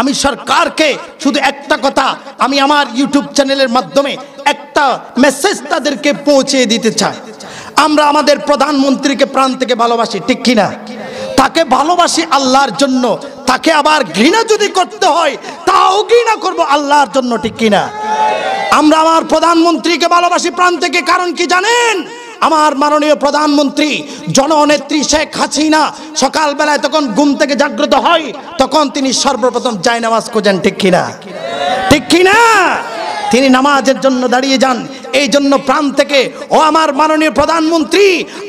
আমি সরকারকে শুধু একটা কথা আমি আমার ইউটিউব চ্যানেলের মাধ্যমে একটা মেসেজ তাদেরকে পৌঁছে দিতে চাই আমরা আমাদের প্রধানমন্ত্রীকে প্রাণ থেকে ভালোবাসি ঠিক কিনা তাকে ভালোবাসি আল্লাহর জন্য তাকে আবার ঘৃণা যদি করতে হয় তাও ঘৃণা করব আল্লাহর জন্য ঠিক কিনা আমরা আমার প্রধানমন্ত্রীকে ভালোবাসি প্রাণ থেকে কারণ কি জানেন আমার মাননীয় প্রধানমন্ত্রী জননেত্রী শেখ হাসিনা সকালবেলায় তখন ঘুম থেকে জাগ্রত হয় তখন তিনি সর্বপ্রথম নামাজ খোঁজেন ঠিক কিনা ঠিক কিনা তিনি নামাজের জন্য দাঁড়িয়ে যান এই জন্য প্রাণ থেকে ও আমার মাননীয় প্রধানমন্ত্রী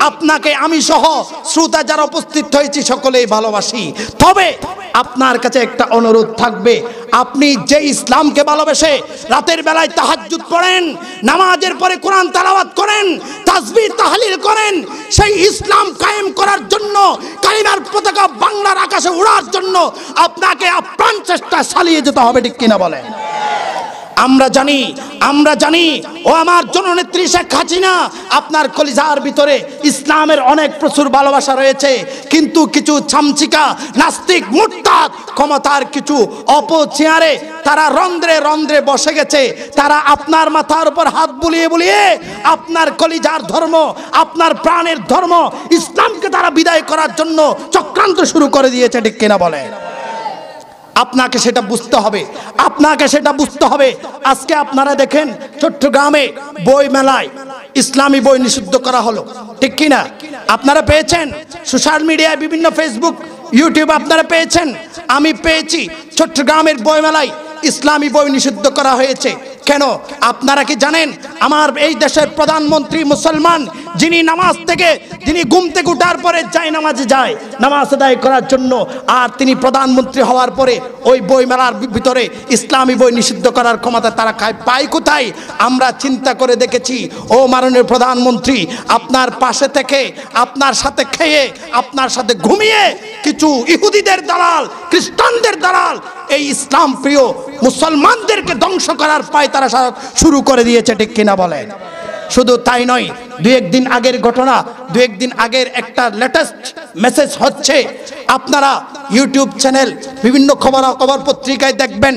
আপনাকে আমি সহ শ্রোতা যারা উপস্থিত হয়েছি সকলেই ভালোবাসি তবে আপনার কাছে একটা অনুরোধ থাকবে আপনি যে ইসলামকে ভালোবেসে রাতের বেলায় তাহাজুত পড়েন নামাজের পরে কোরআন তালাওয়াত করেন করেন সেই ইসলাম কায়েম করার জন্য কালিমার পতাকা বাংলার আকাশে উড়ার জন্য আপনাকে আপ্রাণ চেষ্টা চালিয়ে যেতে হবে ঠিক কিনা বলেন আমরা জানি আমরা জানি ও আমার জননেত্রী শেখ হাসিনা আপনার কলিজার ভিতরে ইসলামের অনেক প্রচুর ভালোবাসা রয়েছে কিন্তু কিছু ছামচিকা নাস্তিক মুর্তা ক্ষমতার কিছু অপচেয়ারে তারা রন্ধ্রে রন্ধ্রে বসে গেছে তারা আপনার মাথার উপর হাত বুলিয়ে বুলিয়ে আপনার কলিজার ধর্ম আপনার প্রাণের ধর্ম ইসলামকে তারা বিদায় করার জন্য চক্রান্ত শুরু করে দিয়েছে ঠিক কিনা বলে আপনাকে সেটা বুঝতে হবে আপনাকে সেটা বুঝতে হবে আজকে আপনারা দেখেন চট্টগ্রামে বই মেলায় ইসলামী বই নিষিদ্ধ করা হলো ঠিক কিনা আপনারা পেয়েছেন সোশ্যাল মিডিয়ায় বিভিন্ন ফেসবুক ইউটিউব আপনারা পেয়েছেন আমি পেয়েছি চট্টগ্রামের বই মেলায় ইসলামী বই নিষিদ্ধ করা হয়েছে কেন আপনারা কি জানেন আমার এই দেশের প্রধানমন্ত্রী মুসলমান যিনি নামাজ থেকে যিনি ঘুম থেকে উঠার পরে যায় নামাজে যায় নামাজ আদায় করার জন্য আর তিনি প্রধানমন্ত্রী হওয়ার পরে ওই বই মেলার ভিতরে ইসলামী বই নিষিদ্ধ করার ক্ষমতা তারা খায় পায় কোথায় আমরা চিন্তা করে দেখেছি ও মাননীয় প্রধানমন্ত্রী আপনার পাশে থেকে আপনার সাথে খেয়ে আপনার সাথে ঘুমিয়ে কিছু ইহুদিদের দালাল খ্রিস্টানদের দালাল এই ইসলাম প্রিয় মুসলমানদেরকে ধ্বংস করার পায় তারা শুরু করে দিয়েছে ঠিক কিনা বলেন শুধু তাই নয় দু একদিন আগের ঘটনা দু একদিন আগের একটা লেটেস্ট মেসেজ হচ্ছে আপনারা ইউটিউব চ্যানেল বিভিন্ন খবরাখবর পত্রিকায় দেখবেন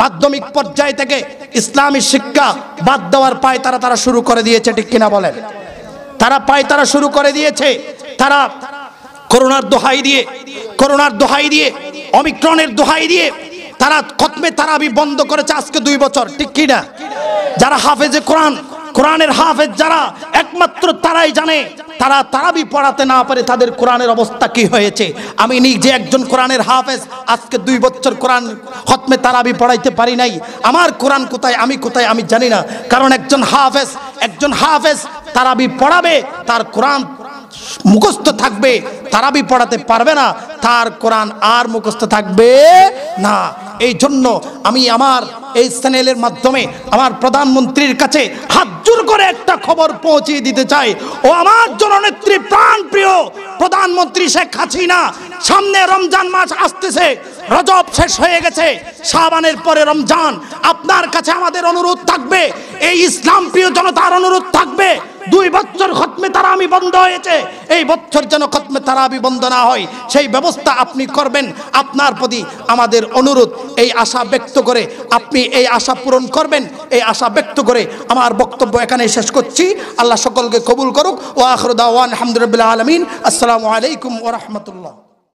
মাধ্যমিক পর্যায় থেকে ইসলামী শিক্ষা বাদ দেওয়ার পায় তারা তারা শুরু করে দিয়েছে ঠিক কিনা বলেন তারা পায় তারা শুরু করে দিয়েছে তারা করোনার দোহাই দিয়ে করোনার দোহাই দিয়ে অমিক্রণের দোহাই দিয়ে তারা খতমে আমি বন্ধ করেছে আজকে দুই বছর ঠিক কিনা যারা হাফেজে কোরআন কোরআনের হাফেজ যারা একমাত্র তারাই জানে তারা তারাবি পড়াতে না পারে তাদের কোরআনের অবস্থা কি হয়েছে আমি নিজে একজন কোরআনের হাফেজ আজকে দুই বছর কোরআন হতমে তারাবি পড়াইতে পারি নাই আমার কোরআন কোথায় আমি কোথায় আমি জানি না কারণ একজন হাফেজ একজন হাফেজ তারাবি পড়াবে তার কোরআন মুখস্থ থাকবে তারাবি পড়াতে পারবে না তার কোরআন আর মুখস্থ থাকবে না এই জন্য আমি আমার এই চ্যানেলের মাধ্যমে আমার প্রধানমন্ত্রীর কাছে হাত জোর করে একটা খবর পৌঁছিয়ে দিতে চাই ও আমার জননেত্রী প্রাণ প্রিয় প্রধানমন্ত্রী শেখ হাসিনা সামনে রমজান মাস আসতেছে রজব শেষ হয়ে গেছে শাবানের পরে রমজান আপনার কাছে আমাদের অনুরোধ থাকবে এই ইসলাম প্রিয় জনতার অনুরোধ থাকবে দুই বছর খতমে তারা আমি বন্ধ হয়েছে এই বছর যেন খতমে তারা আমি বন্ধ না হয় সেই ব্যবস্থা আপনি করবেন আপনার প্রতি আমাদের অনুরোধ এই আশা ব্যক্ত করে আপনি এই আশা পূরণ করবেন এই আশা ব্যক্ত করে আমার বক্তব্য এখানে শেষ করছি আল্লাহ সকলকে কবুল করুক ও আখরুদ্দাওয়ান আহমদুল্লাহ আলমিন আসসালামু আলাইকুম ওরহমতুল্লাহ